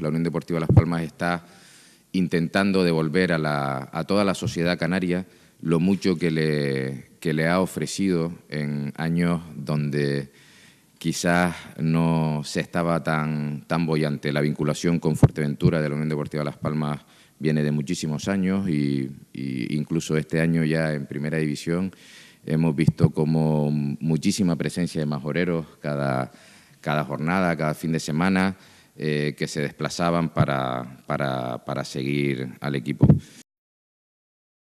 La Unión Deportiva Las Palmas está intentando devolver a, toda la sociedad canaria lo mucho que le, ha ofrecido en años donde quizás no se estaba tan, tan bollante. La vinculación con Fuerteventura de la Unión Deportiva Las Palmas viene de muchísimos años y, incluso este año ya en primera división hemos visto como muchísima presencia de majoreros cada, cada jornada, cada fin de semana. Eh, que se desplazaban para, para, para seguir al equipo.